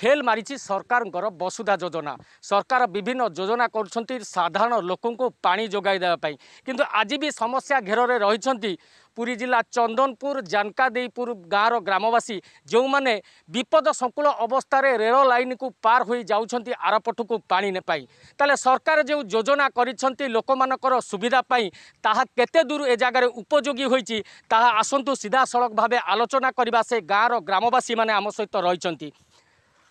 fail মারিছি সরকারঙ্কর বসুধা যোজনা সরকার বিভিন্ন যোজনা করছেন সাধারণ লোকଙ୍କୁ পানি যোগাই দেওয়া পাই কিন্তু আজ বি সমস্যা ঘেরের রয়েছেন পুরী জেলা চন্দনপুর জানকাদেইপুর গাঁর গ্রামবাসী যে বিপদ সংকুল অবস্থার রেল লাইন কু পার হয়ে যাচ্ছেন আরপটকু পা নেপাই তাহলে সরকার যে যোজনা করেছেন লোকমানকর সুবিধা পাই তাহা কেতে দূর এ জায়গার উপযোগী হয়েছি তাহা আসন্তু সিধাসলখ ভাবে আলোচনা করা সে গাঁর গ্রামবাসী মানে আমার সহ রয়েছেন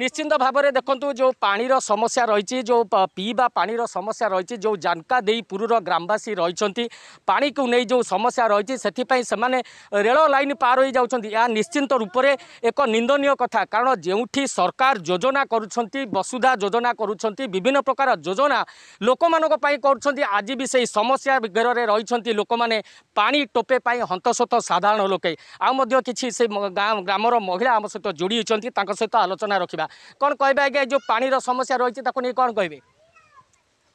ନିଶ୍ଚିନ୍ତ ଭାବରେ ଦେଖନ୍ତୁ ଯେଉଁ ପାଣିର ସମସ୍ୟା ରହିଛି ଯେଉଁ ପିଇବା ପାଣିର ସମସ୍ୟା ରହିଛି ଯେଉଁ ଜାନକା ଦେଇପୁରର ଗ୍ରାମବାସୀ ରହିଛନ୍ତି ପାଣିକୁ ନେଇ ଯେଉଁ ସମସ୍ୟା ରହିଛି ସେଥିପାଇଁ ସେମାନେ ରେଳ ଲାଇନ୍ ପାର ହୋଇଯାଉଛନ୍ତି ଏହା ନିଶ୍ଚିନ୍ତ ରୂପରେ ଏକ ନିନ୍ଦନୀୟ କଥା କାରଣ ଯେଉଁଠି ସରକାର ଯୋଜନା କରୁଛନ୍ତି ବସୁଧା ଯୋଜନା କରୁଛନ୍ତି ବିଭିନ୍ନ ପ୍ରକାର ଯୋଜନା ଲୋକମାନଙ୍କ ପାଇଁ କରୁଛନ୍ତି ଆଜି ବି ସେହି ସମସ୍ୟା ଘେରରେ ରହିଛନ୍ତି ଲୋକମାନେ ପାଣି ଟୋପେ ପାଇଁ ହନ୍ତସତ ସାଧାରଣ ଲୋକେ ଆଉ ମଧ୍ୟ କିଛି ସେ ଗ୍ରାମର ମହିଳା ଆମ ସହିତ ଯୋଡ଼ି ହୋଇଛନ୍ତି ତାଙ୍କ ସହିତ ଆଲୋଚନା ରଖିବା କରିବା କ'ଣ କହିବେ ଆଜ୍ଞା ଯେଉଁ ପାଣିର ସମସ୍ୟା ରହିଛି ତାକୁ ନେଇ କ'ଣ କହିବେ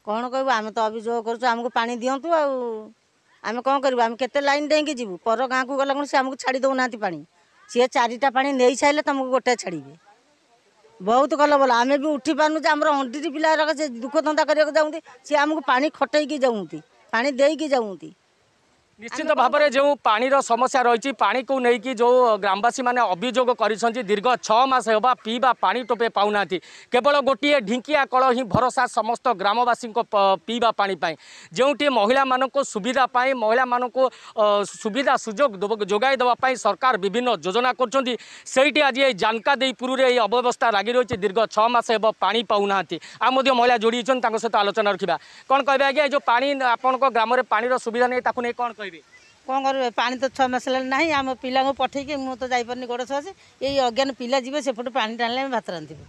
କ'ଣ କହିବୁ ଆମେ ତ ଅଭିଯୋଗ କରୁଛୁ ଆମକୁ ପାଣି ଦିଅନ୍ତୁ ଆଉ ଆମେ କ'ଣ କରିବୁ ଆମେ କେତେ ଲାଇନ୍ ଡେଇଁକି ଯିବୁ ପର ଗାଁକୁ ଗଲା କ'ଣ ସେ ଆମକୁ ଛାଡ଼ି ଦେଉନାହାନ୍ତି ପାଣି ସିଏ ଚାରିଟା ପାଣି ନେଇ ସାରିଲେ ତୁମକୁ ଗୋଟେ ଛାଡ଼ିବେ ବହୁତ ଭଲ ଭଲ ଆମେ ବି ଉଠିପାରୁନୁ ଯେ ଆମର ଅଣ୍ଟିଟି ପିଲାର ସେ ଦୁଃଖ ଧନ୍ଦା କରିବାକୁ ଯାଉଛନ୍ତି ସିଏ ଆମକୁ ପାଣି ଖଟେଇକି ଯାଉଛନ୍ତି ପାଣି ଦେଇକି ଯାଉଛନ୍ତି নিশ্চিত ভাবে যে পাঁর সমস্যা রয়েছে পাকে নেই যে গ্রামবাসী মানে অভিযোগ করেছেন দীর্ঘ ছমাস হওয়া পিবা পা টোপে পাও না কেবল গোটিয়ে ঢিঙ্কিয়া কল হি ভরসা সমস্ত গ্রামবাসী পিবা পা যেটি মহিলা মানুষ সুবিধা পাই মহিলা মানুষ সুবিধা সুযোগ যোগাই দেওয়া সরকার বিভিন্ন যোজনা করছেন সেইটি আজ এই জানকাদেইপুরের এই অব্যবস্থা লাগি রয়েছে দীর্ঘ ছমাস হব পা পাও না আমি মহিলা যোড়িয়েছেন তাঙ্ক সহ আলোচনা রাখা কম কে আজ্ঞা এই যে পা আপনার গ্রামের পাঁচ সুবিধা নেই তাকে নিয়ে কম কে ରହିବେ କ'ଣ କରିବେ ପାଣି ତ ଛଅ ମାସ ହେଲାଣି ନାହିଁ ଆମ ପିଲାଙ୍କୁ ପଠେଇକି ମୁଁ ତ ଯାଇପାରୁନି ଗୋଡ଼ ଛୁଆଛି ଏଇ ଅଜ୍ଞାନ ପିଲା ଯିବେ ସେପଟୁ ପାଣି ଟାଣିଲେ ଆମେ ଭାତ ରାନ୍ଧିବୁ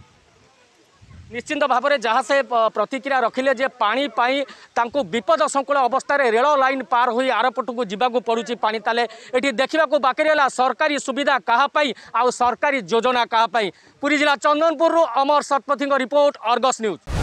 ନିଶ୍ଚିନ୍ତ ଭାବରେ ଯାହା ସେ ପ୍ରତିକ୍ରିୟା ରଖିଲେ ଯେ ପାଣି ପାଇଁ ତାଙ୍କୁ ବିପଦ ସଂକୁଳ ଅବସ୍ଥାରେ ରେଳ ଲାଇନ୍ ପାର ହୋଇ ଆରପଟକୁ ଯିବାକୁ ପଡ଼ୁଛି ପାଣି ତାହେଲେ ଏଠି ଦେଖିବାକୁ ବାକି ରହିଲା ସରକାରୀ ସୁବିଧା କାହା ପାଇଁ ଆଉ ସରକାରୀ ଯୋଜନା କାହା ପାଇଁ ପୁରୀ ଜିଲ୍ଲା ଚନ୍ଦନପୁରରୁ ଅମର ଶତପଥୀଙ୍କ ରିପୋର୍ଟ ଅର୍ଗସ୍ ନ୍ୟୁଜ୍